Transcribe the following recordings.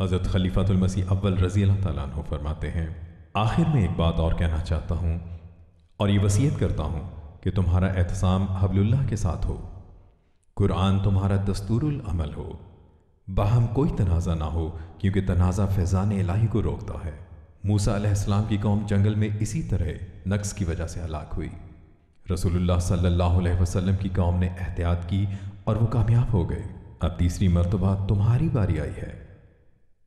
हज़रत मसीह अव्वल रजी अल्लाह फरमाते हैं आखिर में एक बात और कहना चाहता हूँ और ये वसीयत करता हूँ कि तुम्हारा एहतसाम हबलुल्लाह के साथ हो कुरान तुम्हारा अमल हो बाहम कोई तनाज़ा ना हो क्योंकि तनाज़ा फैज़ान इलाही को रोकता है मूसा की कौम जंगल में इसी तरह नक्स की वजह से हलाक हुई रसूलुल्लाह सल्लल्लाहु अलैहि वसल्लम की कौम ने एहतियात की और वो कामयाब हो गए अब तीसरी मरतबा तुम्हारी बारी आई है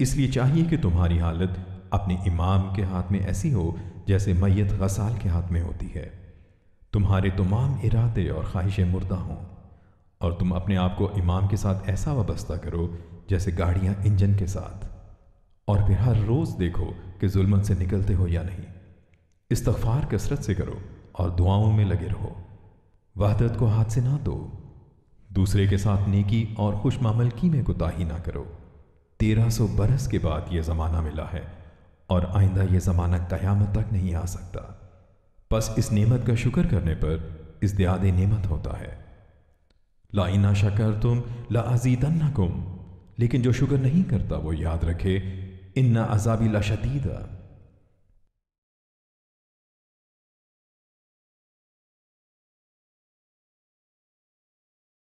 इसलिए चाहिए कि तुम्हारी हालत अपने इमाम के हाथ में ऐसी हो जैसे मैयत गसाल के हाथ में होती है तुम्हारे तमाम इरादे और ख्वाहिशें मुर्दा हों और तुम अपने आप को इमाम के साथ ऐसा वाबस्ता करो जैसे गाड़ियाँ इंजन के साथ और फिर हर रोज़ देखो कि जुल्मत से निकलते हो या नहीं इस्तफार कसरत से करो और दुआओं में लगे रहो वहदत को हाथ से ना दो दूसरे के साथ नेकी और खुश मामलकी में कोताही ना करो तेरह सौ बरस के बाद यह ज़माना मिला है और आइंदा यह ज़माना क़यामत तक नहीं आ सकता बस इस नेमत का शुक्र करने पर इस दियाद नेमत होता है लाइना शकर तुम ना कुम लेकिन जो शुक्र नहीं करता वो याद रखे इन्ना अजाबी ला शदीदा